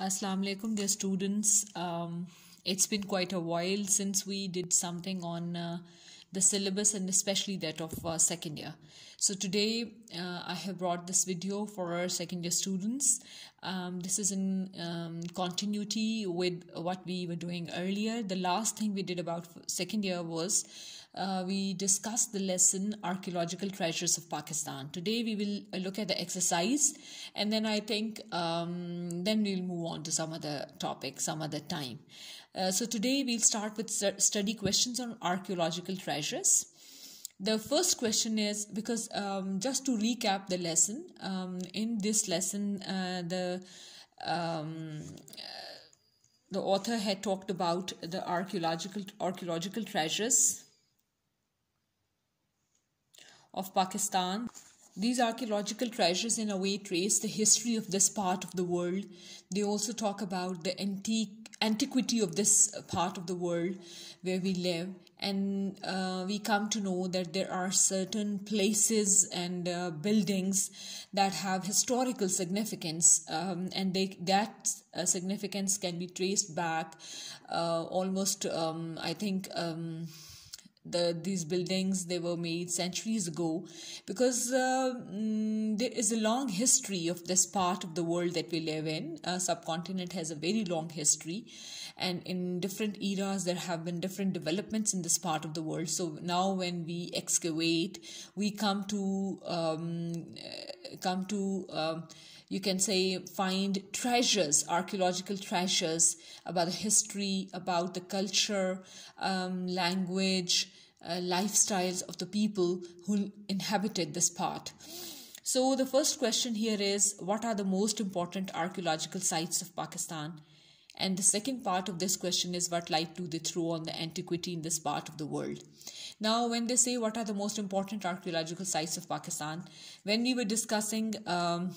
Assalamu alaikum, dear students. Um, it's been quite a while since we did something on uh, the syllabus and especially that of uh, second year. So today uh, I have brought this video for our second year students. Um, this is in um, continuity with what we were doing earlier. The last thing we did about second year was uh, we discussed the lesson Archaeological Treasures of Pakistan. Today we will uh, look at the exercise and then I think um, then we'll move on to some other topic some other time. Uh, so today we'll start with study questions on archaeological treasures. The first question is because um, just to recap the lesson, um, in this lesson, uh, the um, uh, the author had talked about the archaeological archaeological treasures of Pakistan. These archaeological treasures, in a way, trace the history of this part of the world. They also talk about the antique antiquity of this uh, part of the world where we live and uh, we come to know that there are certain places and uh, buildings that have historical significance um, and they that uh, significance can be traced back uh, almost um, i think um, the these buildings they were made centuries ago because uh, mm, there is a long history of this part of the world that we live in a subcontinent has a very long history and in different eras there have been different developments in this part of the world so now when we excavate we come to um, come to um, you can say find treasures archaeological treasures about the history about the culture um, language uh, lifestyles of the people who inhabited this part so the first question here is what are the most important archaeological sites of pakistan and the second part of this question is what light do they throw on the antiquity in this part of the world? Now, when they say what are the most important archaeological sites of Pakistan, when we were discussing um,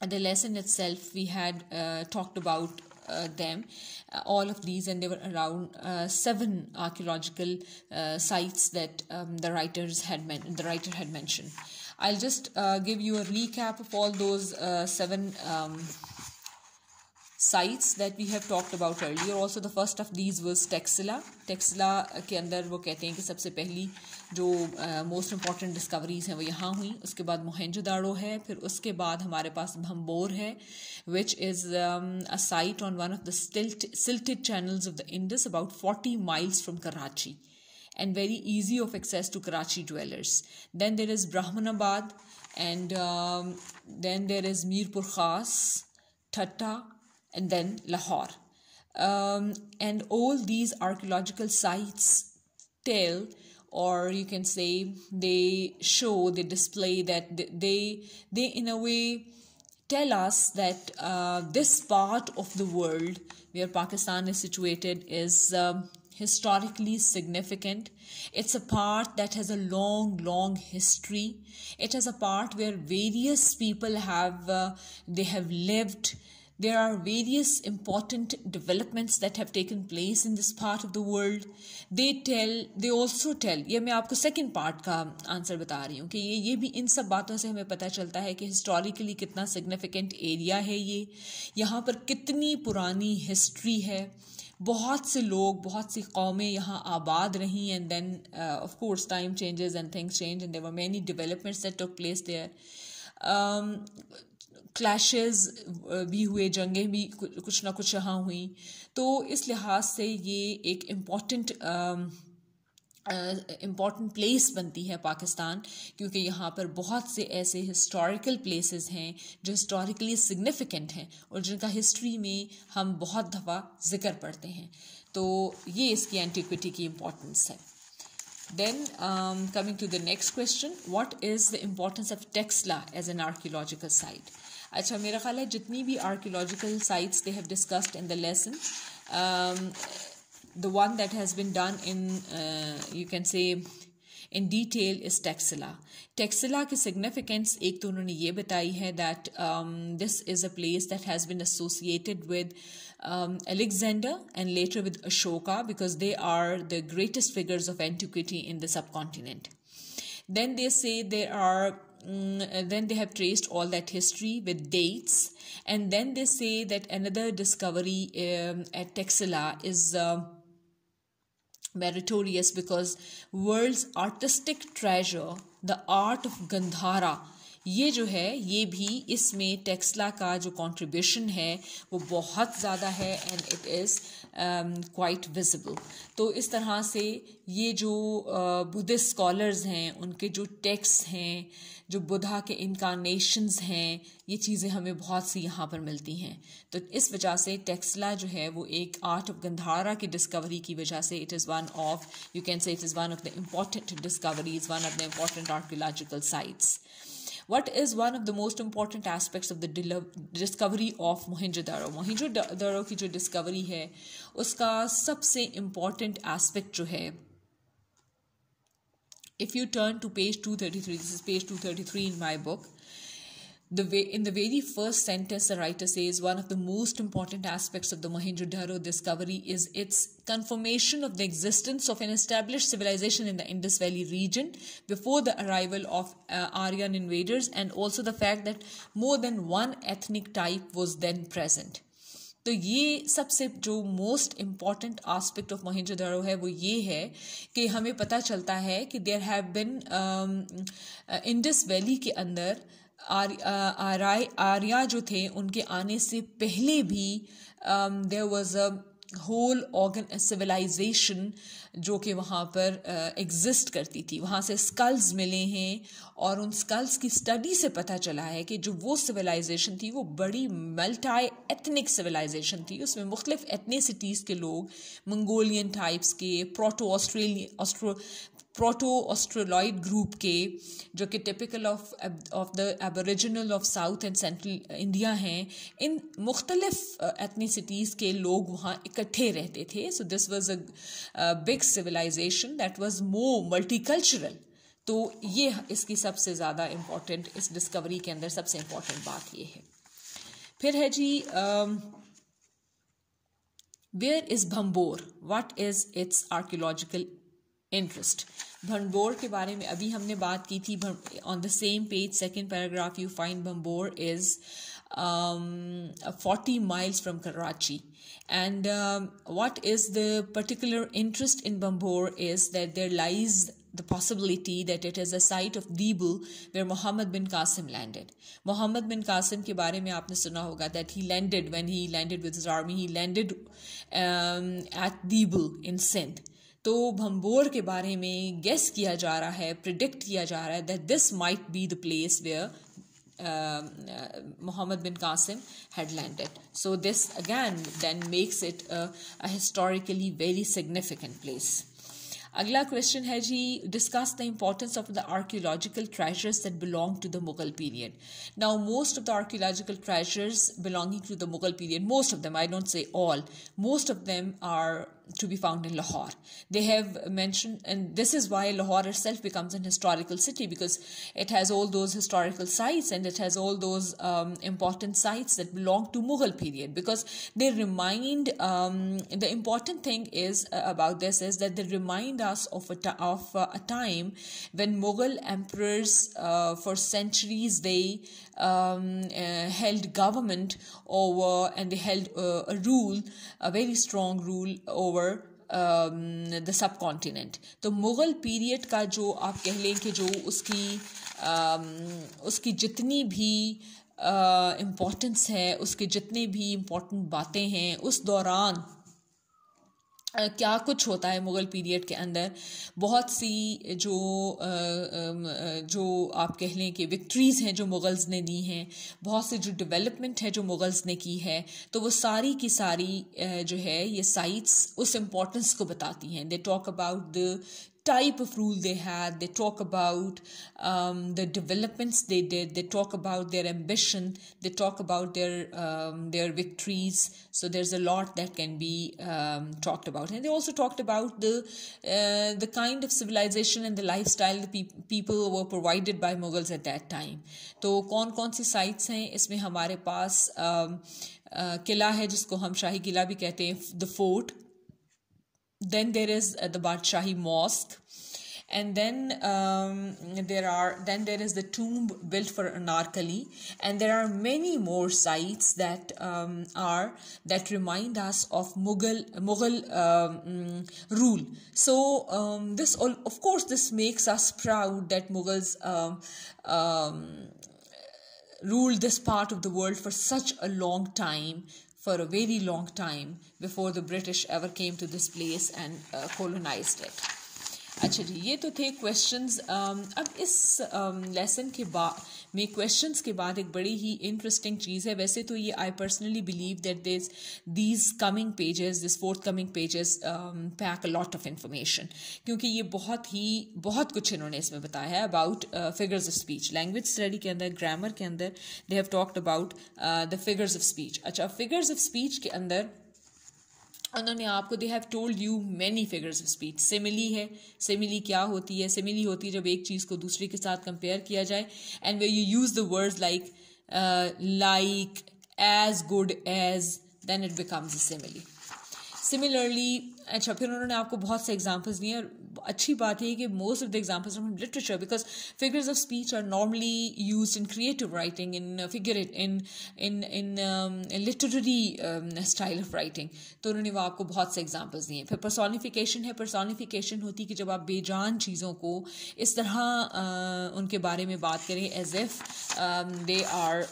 the lesson itself we had uh, talked about uh, them uh, all of these and there were around uh, seven archaeological uh, sites that um, the writers had men- the writer had mentioned i'll just uh, give you a recap of all those seven um, sites that we have talked about early और also the first of these was Taxila Taxila के अंदर वो कहते हैं कि सबसे पहली जो मोस्ट इंपॉर्टेंट डिस्कवरीज हैं वो यहाँ हुई उसके बाद मोहनजोदाड़ो है फिर उसके बाद हमारे पास भम्बोर है which is a site on one of the silted channels of the Indus about forty miles from Karachi and very easy of access to Karachi dwellers. Then there is Brahmanabad and um, then there is Mirpur Khas, and then Lahore. Um, and all these archaeological sites tell or you can say they show they display that they they in a way tell us that uh, this part of the world where pakistan is situated is um, historically significant it's a part that has a long long history it is a part where various people have uh, they have lived there are various important developments that have taken place in this part of the world. They tell, they also tell, ये मैं आपको second part का answer बता रही हूँ कि ये ये भी इन सब बातों से हमें पता चलता है कि historically कितना significant area है ये, यहाँ पर कितनी पुरानी history है, बहुत से लोग, बहुत सी कामें यहाँ आबाद रहीं and then uh, of course time changes and things change and there were many developments that took place there. Um, clashes uh, भी हुए जंगें भी कुछ ना कुछ यहाँ हुई तो इस लिहाज से ये एक इम्पॉर्टेंट इम्पॉर्टेंट प्लेस बनती है पाकिस्तान क्योंकि यहाँ पर बहुत से ऐसे हिस्टोरिकल प्लेसेस हैं जो हिस्टोरिकली सिग्निफिकेंट हैं और जिनका हिस्ट्री में हम बहुत दफ़ा जिक्र पढ़ते हैं तो ये इसकी एंटिक्विटी की इम्पोर्टेंस है then coming to the next question what is the importance of Taxila as an archaeological site अच्छा मेरा ख्याल है जितनी भी archaeological sites they have discussed in the lesson the one that has been done in uh, you can say in detail is Taxila. Taxila की significance एक तो उन्होंने ये बताई है that um, this is a place that has been associated with um, Alexander and later with Ashoka because they are the greatest figures of antiquity in the subcontinent. Then they say there are then they have traced all that history with dates and then they say that another discovery um, at Texela is uh, meritorious because world's artistic treasure the art of Gandhara ये जो है ये भी इसमें टेक्सला का जो contribution है वो बहुत ज़्यादा है and it is quite visible तो इस तरह से ये जो बुद्धिस्ट स्कॉलर्स हैं उनके जो टेक्स्ट हैं uh, जो बुधा के इनकारनेशंस हैं ये चीज़ें हमें बहुत सी यहाँ पर मिलती हैं तो इस वजह से टेक्सला जो है वो एक आर्ट ऑफ गंधारा की डिस्कवरी की वजह से it is one of you can say it is one of the important discoveries one of the important archaeological sites what is one of the most important aspects of the discovery of Mohenjo Daro Mohenjo Daro की जो discovery है उसका सबसे important aspect जो है if you turn to page 233 this is page 233 in my book the way, in the very first sentence the writer says one of the most important aspects of the mohenjo-daro discovery is its confirmation of the existence of an established civilization in the indus valley region before the arrival of uh, aryan invaders and also the fact that more than one ethnic type was then present तो ये सबसे जो most important aspect of Mahendra है वो ये है कि हमें पता चलता है कि there have been Indus valley के अंदर आर, uh, आर्या जो थे उनके आने से पहले भी there was a whole organ civilization जो कि वहाँ पर एग्जिस्ट uh, करती थी वहाँ से स्कल्स मिले हैं और उन स्कल्स की स्टडी से पता चला है कि जो वो सिविलाइजेशन थी वो बड़ी मल्टाई एथनिक सिविलाइजेशन थी उसमें मुख्तलिफ एथनीसिटीज़ के लोग मंगोलियन टाइप्स के proto Australia austro proto australoid group के जो कि typical of of the aboriginal of south and central India हैं इन मुख्तलिफ एथनीसिटीज़ uh, के लोग वहाँ इकट्ठे रहते थे so this was a big civilization that was more multicultural तो ये इसकी सबसे ज़्यादा इम्पॉर्टेंट इस डिस्कवरी के अंदर सबसे इम्पॉर्टेंट बात ये है फिर है जी where is Bhambore what is its archaeological interest Bhambore के बारे में अभी हमने बात की थी on the same page second paragraph you find Bhambore is forty miles from Karachi. And um, what is the particular interest in Bambor is that there lies the possibility that it is a site of Dibul where Muhammad bin Qasim landed. Muhammad bin Qasim के बारे में आपने सुना होगा that he landed when he landed with his army, he landed um, at Dibul in Sindh. तो भम्बोर के बारे में गेस किया जा रहा है प्रिडिक्ट किया जा रहा है that this might be the place where Mohammad bin Qasim had landed so this again then makes it a historically very significant place अगला क्वेश्चन है जी discuss the importance of the archaeological treasures that belong to the Mughal period now most of the archaeological treasures belonging to the Mughal period most of them I don't say all most of them are to be found in Lahore. They have mentioned, and this is why Lahore itself becomes an historical city because it has all those historical sites and it has all those um, important sites that belong to Mughal period because they remind. Um, the important thing is uh, about this is that they remind us of a of uh, a time when Mughal emperors uh, for centuries they um, uh, held government over and they held uh, a rule, a very strong rule over over the सब तो Mughal period का जो आप कह लें कि जो उसकी uh, उसकी जितनी भी इम्पोर्टेंस uh, है उसके जितनी भी इम्पोर्टेंट बातें हैं उस दौरान क्या कुछ होता है मुग़ल पीरियड के अंदर बहुत सी जो जो आप कह लें कि विक्ट्रीज़ हैं जो मुग़ल्स ने दी हैं बहुत सी जो डेवलपमेंट है जो मुग़ल्स ने की है तो वो सारी की सारी जो है ये साइट्स उस इम्पोर्टेंस को बताती हैं they talk about the type of rule they had. They talk about um, the developments they did. They talk about their ambition. They talk about their um, their victories. So there's a lot that can be um, talked about, and they also talked about the uh, the kind of civilization and the lifestyle the pe- people were provided by Mughals at that time. So, कौन कौन सी sites हैं इसमें हमारे पास um, uh, किला है जिसको हम शाही किला भी कहते the fort then there is uh, the Badshahi Mosque and then um, there are then there is the tomb built for Anarkali and there are many more sites that um, are that remind us of Mughal Mughal um, rule so um, this all of course this makes us proud that Mughals um, um, ruled this part of the world for such a long time for a very long time before the British ever came to this place and uh, colonized it. अच्छा जी ये तो थे questions um, अब इस lesson um, के बाद में questions के बाद एक बड़ी ही इंटरेस्टिंग चीज़ है वैसे तो ये I personally believe that this these coming pages this fourth coming pages pack a lot of information क्योंकि ये बहुत ही बहुत कुछ इन्होंने इसमें बताया है about figures of speech language study के अंदर ग्रामर के अंदर they have talked about the figures of speech अच्छा फिगर्स ऑफ स्पीच के अंदर उन्होंने आपको they have told you many figures of speech simile है सिमिली क्या होती है सिमिली होती है जब एक चीज़ को दूसरे के साथ कंपेयर किया जाए and way you use the words like like as good as then it becomes simile similarly अच्छा फिर उन्होंने आपको बहुत से एग्जाम्पल्स दिए और अच्छी बात यह कि most of the examples from literature because figures of speech are normally use in creative writing in figure in in in literary style of writing तो उन्होंने वो आपको बहुत से एग्जाम्पल्स दिए फिर पर्सोनिफिकेशन है पर्सोनिफिकेशन होती कि जब आप बेजान चीज़ों को इस तरह uh, उनके बारे में बात करें as if they are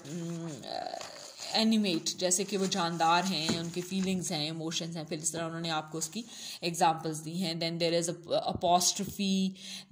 animate जैसे कि वो जानदार हैं उनके फीलिंग्स हैं इमोशंस हैं फिर इस तरह उन्होंने आपको उसकी एग्जांपल्स दी हैं then there is apostrophe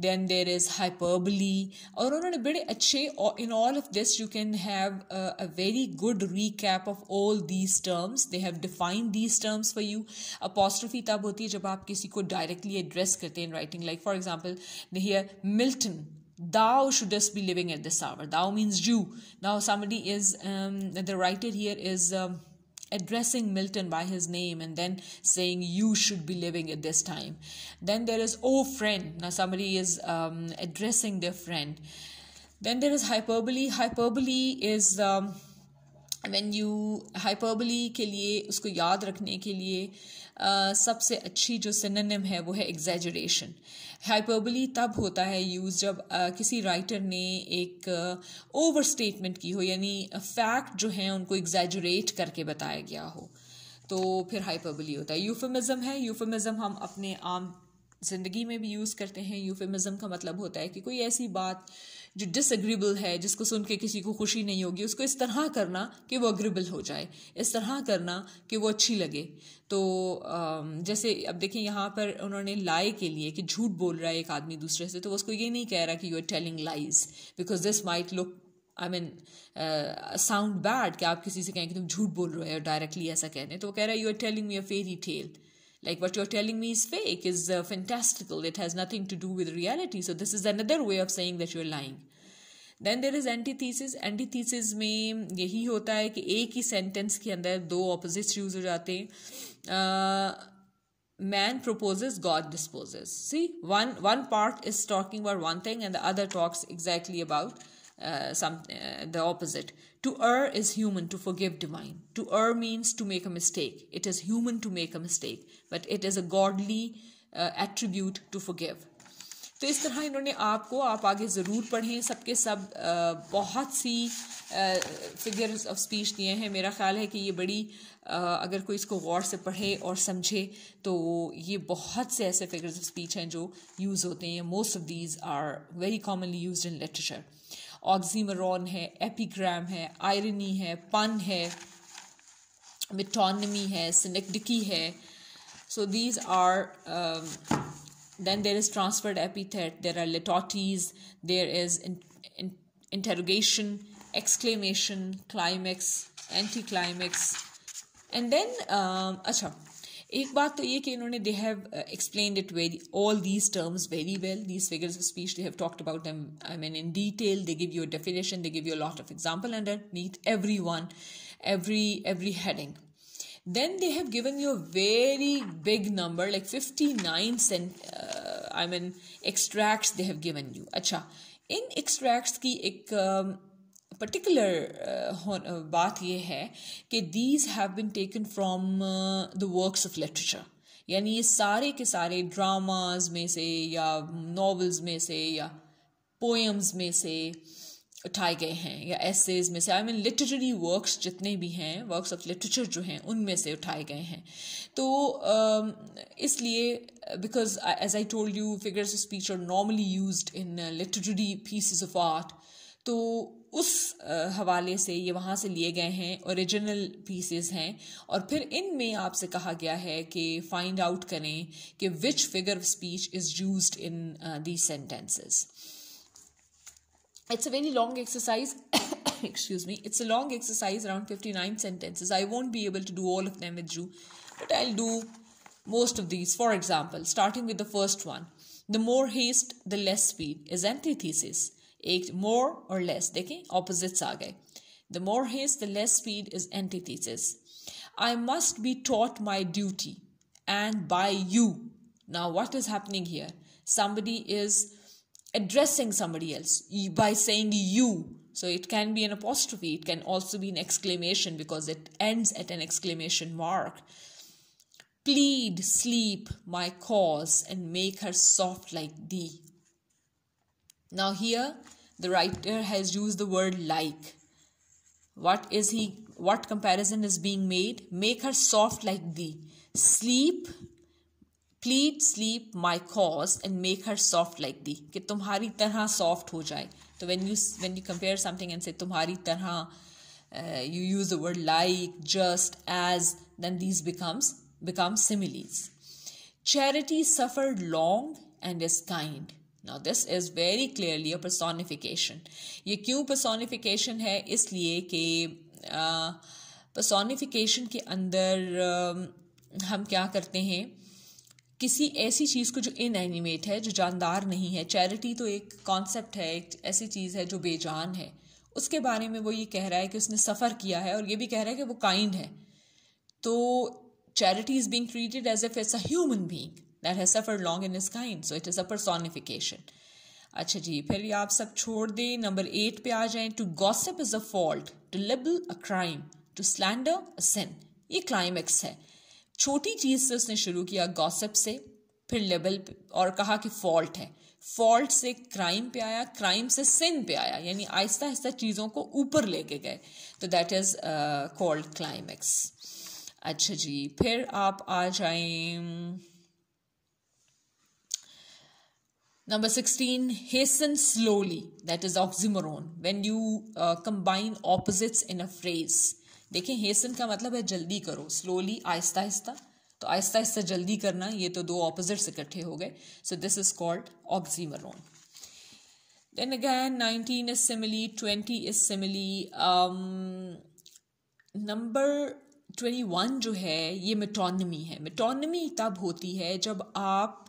then there is hyperbole और उन्होंने बड़े अच्छे in all of this you can have a very good recap of all these terms they have defined these terms for you apostrophe तब होती है जब आप किसी को डायरेक्टली एड्रेस करते हैं in writing like for example dear here Milton thou shouldst be living at this hour thou means you now somebody is um, the writer here is um, addressing milton by his name and then saying you should be living at this time then there is oh friend now somebody is um, addressing their friend then there is hyperbole hyperbole is um, when you hyperbole के लिए उसको याद रखने के लिए uh, सबसे अच्छी जो सिननम है वो है एग्जेजरेशन हाइपरबली तब होता है यूज़ जब uh, किसी राइटर ने एक ओवर uh, स्टेटमेंट की हो यानी फैक्ट जो है उनको एग्जेजरेट करके बताया गया हो तो फिर हाइपरबली होता है यूफेमिज़म है यूफेमिज़म हम अपने आम ज़िंदगी में भी यूज़ करते हैं यूफेमिज़म का मतलब होता है कि कोई ऐसी बात जो डिसएग्रीबल है जिसको सुन के किसी को खुशी नहीं होगी उसको इस तरह करना कि वो अग्रीबल हो जाए इस तरह करना कि वो अच्छी लगे तो जैसे अब देखें यहाँ पर उन्होंने लाई के लिए कि झूठ बोल रहा है एक आदमी दूसरे से तो उसको ये नहीं कह रहा कि you are telling lies because this might look I mean sound bad कि आप किसी से कहें कि तुम झूठ बोल रहे हो डायरेक्टली ऐसा कह रहे हैं तो वो कह रहा है you are telling me a fairy tale like what you're telling me is fake is uh, fantastical it has nothing to do with reality so this is another way of saying that you're lying then there is antithesis antithesis mein yahi hota hai ki ek hi sentence ke andar do opposites use ho jate hain uh, man proposes god disposes see one one part is talking about one thing and the other talks exactly about uh, some uh, the opposite to err is human to forgive divine to err means to make a mistake it is human to make a mistake but it is a godly attribute to forgive तो इस तरह इन्होंने आपको आप आगे ज़रूर पढ़ें सबके सब, सब आ, बहुत सी फिगर्स ऑफ स्पीच दिए हैं मेरा ख्याल है कि ये बड़ी आ, अगर कोई इसको गौर से पढ़े और समझे तो ये बहुत से ऐसे फिगर्स ऑफ स्पीच हैं जो यूज़ होते हैं most of these are very commonly use in literature Oxymoron, है epigram, है irony, है pun, है metonymy है synecdoche है so these are um, then there is transferred epithet there are litotes there is interrogation exclamation climax anticlimax and then um, acha एक बात तो ये कि इन्होंने they have explain it very all these terms very well these figures of speech they have talked about them I mean in detail they give you definition they give you a lot of example underneath every one every every heading then they have given you a very big number like fifty nine uh, I mean extracts they have given you अच्छा in extracts की एक particular बात यह है कि these have been taken from the works of literature यानी ये सारे के सारे ड्रामाज में से या नॉवेल्स में से या पोएम्स में से उठाए गए हैं या एसेज में से आई मीन लिटरेरी वर्क्स जितने भी हैं वर्क्स ऑफ लिटरेचर जो हैं उनमें से उठाए गए हैं तो इसलिए because as I told you figures of speech are normally use in literary pieces of art तो उस हवाले से ये वहाँ से लिए गए हैं ओरिजिनल पीसेस हैं और फिर इनमें आपसे कहा गया है कि फाइंड आउट करें कि which figure of speech is use in the sentences it's a very long exercise excuse me it's a long exercise around fifty nine sentences I won't be able to do all of them with you but I do most of these for example starting with the first one the more haste the less speed is antithesis एक मोर और लेस देखें opposites आ गए the more hedge the less speed is antithesis I must be taught my duty and by you now what is happening here somebody is addressing somebody else by saying you so it can be an apostrophe it can also be an exclamation because it ends at an exclamation mark plead sleep my cause and make her soft like thee now, here the writer has used the word like. What is he? What comparison is being made? Make her soft like thee. Sleep, plead sleep my cause and make her soft like thee. कि तुम्हारी तरह soft हो जाए. So when you when you compare something and say तुम्हारी तरह, uh, you use the word like, just, as. Then these becomes become similes. Charity suffered long and is kind. ना this is very clearly a personification ये क्यों personification है इसलिए कि personification के अंदर हम क्या करते हैं किसी ऐसी चीज़ को जो इन एनिमेट है जो जानदार नहीं है चैरिटी तो एक कॉन्सेप्ट है एक ऐसी चीज़ है जो बेजान है उसके बारे में वो ये कह रहा है कि उसने सफ़र किया है और ये भी कह रहा है कि वो काइंड है तो charity is being treated as if it's a human being that has suffer long in is kind so it is a personification अच्छा जी फिर ये आप सब छोड़ दें नंबर एट पे आ जाएं to gossip is a fault to libel a crime to slander a sin ये क्लाइमेक्स है छोटी चीज़ से उसने शुरू किया गॉसिप से फिर लेबल और कहा कि फॉल्ट है फॉल्ट से क्राइम पे आया क्राइम से सिन पे आया यानी आहिस्ता आहिस्ता चीज़ों को ऊपर लेके गए तो दैट इज़ कॉल्ड क्लाइमैक्स अच्छा जी फिर आप आ जाएं Number 16, hasten slowly. That is oxymoron. When you uh, combine opposites in a phrase. देखें hasten का मतलब है जल्दी करो स्लोली आहिस्ता आहिस्ता तो आहिस्ता आहिस्ता जल्दी करना ये तो दो ऑपोजिट्स इकट्ठे हो गए so this is called oxymoron then again nineteen is simile twenty is simile number twenty one जो है ये मेटोनमी है मिटोनमी तब होती है जब आप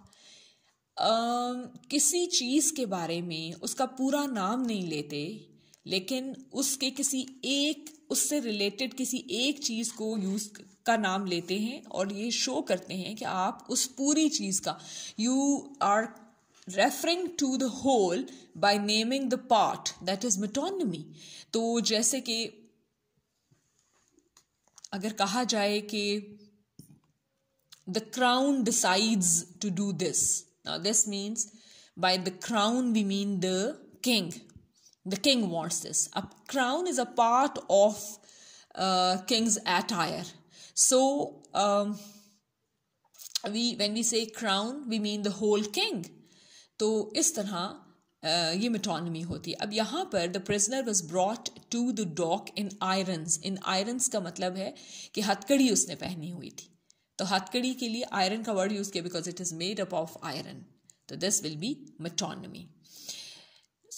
किसी चीज़ के बारे में उसका पूरा नाम नहीं लेते लेकिन उसके किसी एक उससे रिलेटेड किसी एक चीज़ को यूज़ का नाम लेते हैं और ये शो करते हैं कि आप उस पूरी चीज़ का you are referring to the whole by naming the part that is metonymy तो जैसे कि अगर कहा जाए कि the crown decides to do this Now, this means by the crown we mean the king. The king wants this. A crown is a part of uh, king's attire. So, um, we when we say crown we mean the whole king. तो इस uh, ye metonymy hoti. है अब यहाँ पर the prisoner was brought to the dock in irons in irons का मतलब है कि हथकड़ी उसने पहनी हुई थी तो हथकड़ी के लिए आयरन का वर्ड यूज़ किया because it is made up of iron तो दिस विल बी मेटोनमी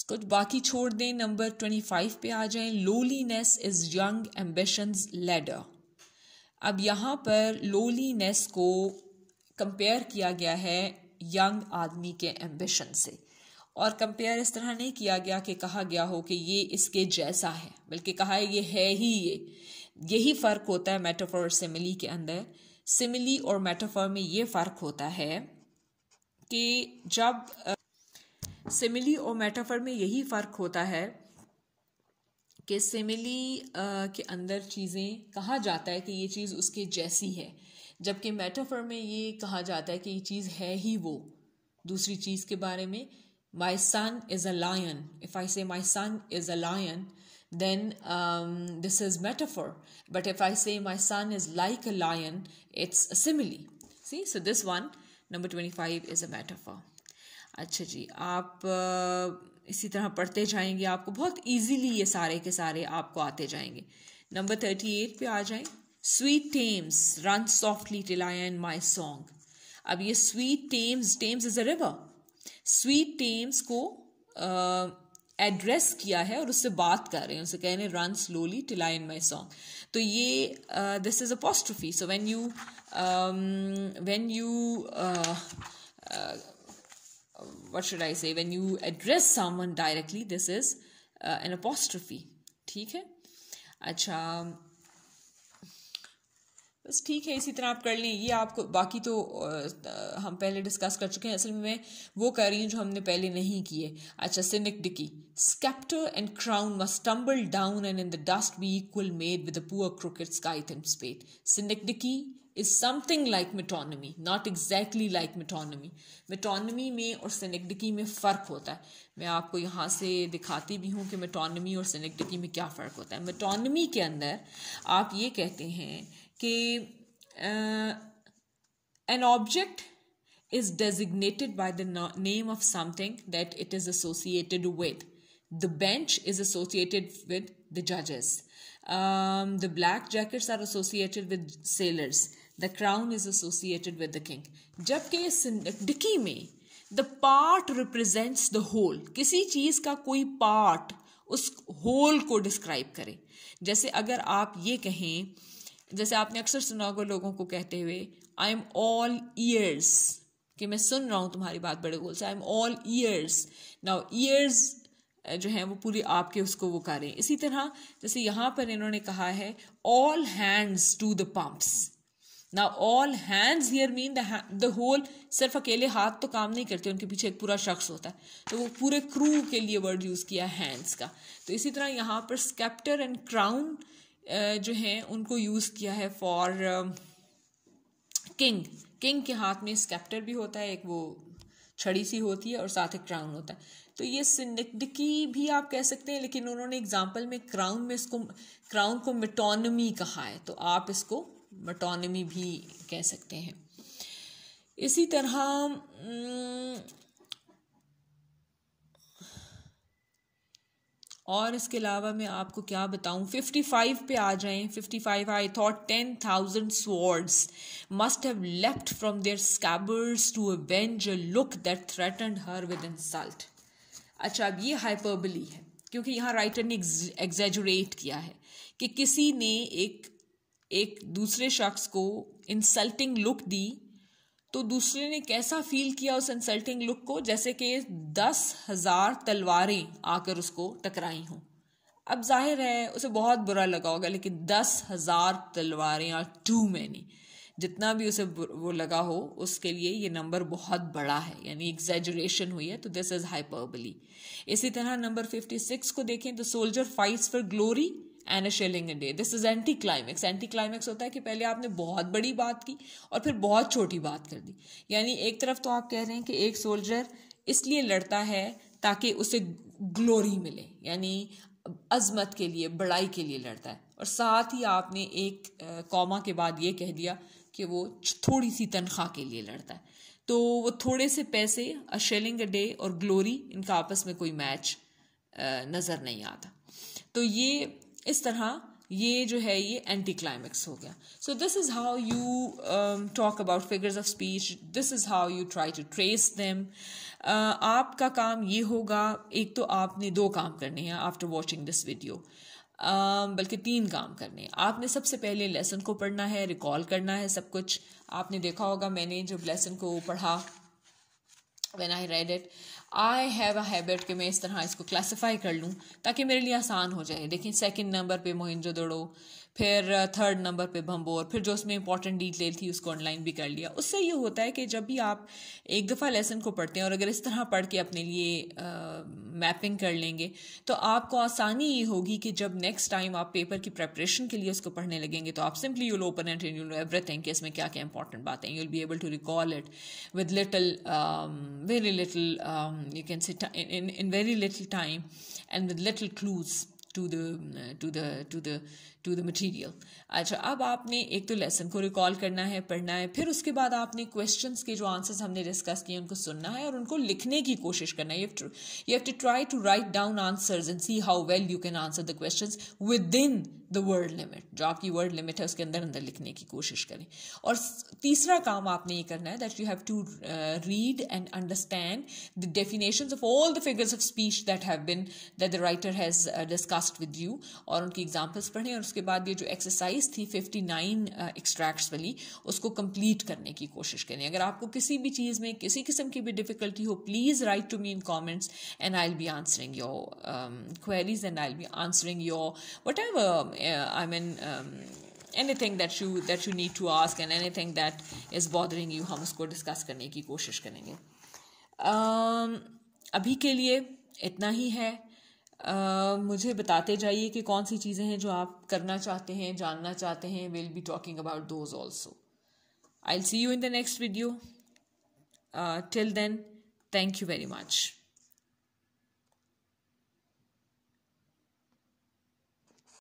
कुछ बाकी छोड़ दें नंबर ट्वेंटी फाइव पे आ जाएं lowliness is young ambition's ladder अब यहाँ पर लोलीनेस को कंपेयर किया गया है यंग आदमी के एम्बिशन से और कंपेयर इस तरह नहीं किया गया कि कहा गया हो कि ये इसके जैसा है बल्कि कहा है ये है ही ये यही फ़र्क होता है मेटाफोर सिमिली के अंदर सिमिली और मेटाफर में ये फ़र्क होता है कि जब सिमिली और मेटाफर में यही फ़र्क होता है कि सिमिली के अंदर चीज़ें कहा जाता है कि ये चीज़ उसके जैसी है जबकि मेटाफर में ये कहा जाता है कि ये चीज़ है ही वो दूसरी चीज़ के बारे में my son is a lion if I say my son is a lion then um, this is metaphor. But if I say my son is like a lion, it's a simile. See, so this one, number 25, is a metaphor. अच्छा जी आप uh, इसी तरह पढ़ते जाएंगे आपको बहुत easily ये सारे के सारे आपको आते जाएंगे नंबर थर्टी एट पे आ जाए sweet Thames run softly till I end my song अब ये sweet Thames Thames is a river sweet Thames को uh, एड्रेस किया है और उससे बात कर रहे हैं उसे कह रहे हैं run slowly till I in my song तो ये this is apostrophe so when you when you what should I say when you address um, uh, uh, someone directly this is an an ठीक है अच्छा um, बस ठीक है इसी तरह आप कर लें ये आपको बाकी तो हम पहले डिस्कस कर चुके हैं असल में वो कर रही हूँ जो हमने पहले नहीं किए अच्छा synecdoche sceptre and crown must tumble down and in the dust be equal made with poor crooked scythe and spade synecdoche is something like metonymy not exactly like metonymy metonymy में और सिनेक्डिकी में फ़र्क होता है मैं आपको यहाँ से दिखाती भी हूँ कि मेटोनमी और सिनेक्डिकी में क्या फ़र्क होता है मेटोनमी के अंदर आप ये कहते हैं कि an object is designated by the name of something that it is associated with the bench is associated with the जजेस the black jackets are associated with sailors sailors. The crown is associated with the king. जबकि डिकी में the part represents the whole किसी चीज का कोई part उस whole को डिस्क्राइब करे जैसे अगर आप ये कहें जैसे आपने अक्सर सुना होगा लोगों को कहते हुए आई एम ऑल ईयर्स कि मैं सुन रहा हूँ तुम्हारी बात बड़े गोल से I am all ears now ears जो है वो पूरी आपके उसको वो करें इसी तरह जैसे यहाँ पर इन्होंने कहा है all hands to the pumps ना all hands here mean the whole सिर्फ अकेले हाथ तो काम नहीं करते उनके पीछे एक पूरा शख्स होता है तो वो पूरे क्रू के लिए वर्ड यूज़ किया हैंड्स का तो इसी तरह यहाँ पर स्केप्टर एंड क्राउन जो हैं उनको यूज़ किया है फॉर किंग किंग के हाथ में स्कैप्टर भी होता है एक वो छड़ी सी होती है और साथ एक क्राउन होता है तो ये सिंडिकी भी आप कह सकते हैं लेकिन उन्होंने एग्जाम्पल में क्राउन में इसको क्राउन को मेटोनमी कहा है तो आप इसको मेटोनमी भी कह सकते हैं इसी तरह और इसके अलावा मैं आपको क्या बताऊं फाइव पे आ fifty five I thought thousand swords must have left from their scabbards to avenge a look that threatened her with insult अच्छा अब ये हाइपरबली है क्योंकि यहाँ राइटर ने एग्जेजुरेट किया है कि किसी ने एक एक दूसरे शख्स को इंसल्टिंग लुक दी तो दूसरे ने कैसा फील किया उस इंसल्टिंग लुक को जैसे कि दस हजार तलवारें आकर उसको टकराई हों अब जाहिर है उसे बहुत बुरा लगा होगा लेकिन दस हजार तलवारें और टू मैनी जितना भी उसे वो लगा हो उसके लिए ये नंबर बहुत बड़ा है यानी एग्जेजुरेशन हुई है तो दिस इज हाइपरबली इसी तरह नंबर फिफ्टी सिक्स को देखें तो soldier fights for glory and a shilling a day this is anticlimax anticlimax होता है कि पहले आपने बहुत बड़ी बात की और फिर बहुत छोटी बात कर दी यानी एक तरफ तो आप कह रहे हैं कि एक सोल्जर इसलिए लड़ता है ताकि उसे ग्लोरी मिले यानी अजमत के लिए बड़ाई के लिए लड़ता है और साथ ही आपने एक कौमा के बाद ये कह दिया कि वो थोड़ी सी तनख्वाह के लिए लड़ता है तो वो थोड़े से पैसे अ शेलिंग अ डे और ग्लोरी इनका आपस में कोई मैच नज़र नहीं आता तो ये इस तरह ये जो है ये एंटी क्लाइमैक्स हो गया so this is how you talk about figures of speech this is how you try to trace them आपका काम ये होगा एक तो आपने दो काम करने हैं आफ्टर वॉचिंग दिस वीडियो बल्कि तीन काम करने आपने सबसे पहले लेसन को पढ़ना है रिकॉल करना है सब कुछ आपने देखा होगा मैंने जब लेसन को पढ़ा when I read it I have a habit कि मैं इस तरह इसको क्लासिफाई कर लूँ ताकि मेरे लिए आसान हो जाए लेकिन सेकंड नंबर पे मोहिंदो दौड़ो फिर थर्ड uh, नंबर पे भम्बोर फिर जो उसमें इंपॉर्टेंट डिटेल थी उसको ऑनलाइन भी कर लिया उससे ये होता है कि जब भी आप एक दफ़ा लेसन को पढ़ते हैं और अगर इस तरह पढ़ के अपने लिए आ, uh, मैपिंग कर लेंगे तो आपको आसानी ये होगी कि जब नेक्स्ट टाइम आप पेपर की प्रेपरेशन के लिए उसको पढ़ने लगेंगे तो आप simply you'll open and know everything कि इसमें क्या क्या इंपॉर्टेंट बातें you'll be able to recall it with little very little you can see in very little time and with little clues to the to the to the to the material अच्छा अब आपने एक तो lesson को recall करना है पढ़ना है फिर उसके बाद आपने क्वेश्चन के जो आंसर्स हमने डिस्कस किए उनको सुनना है और उनको लिखने की कोशिश करना है you have to try to write down answers and see how well you can answer the question within the word limit जो आपकी वर्ल्ड लिमिट है उसके अंदर अंदर लिखने की कोशिश करें और तीसरा काम आपने ये करना है that you have to read and understand the definition of all the figures of speech that have been that the writer has discussed with you और उनकी एग्जाम्पल्स पढ़ें और उसके बाद ये जो एक्सरसाइज थी 59 एक्सट्रैक्ट्स uh, वाली उसको कंप्लीट करने की कोशिश करें अगर आपको किसी भी चीज़ में किसी किस्म की भी डिफ़िकल्टी हो please write to me in comments and I'll be answering your queries and I'll be answering your whatever I mean anything that you that you need to ask and thing that is bothering you हम उसको discuss करने की कोशिश करेंगे um, अभी के लिए इतना ही है मुझे बताते जाइए कि कौन सी चीज़ें हैं जो आप करना चाहते हैं जानना चाहते हैं will be talking about those also I see you in the next video till then thank you very much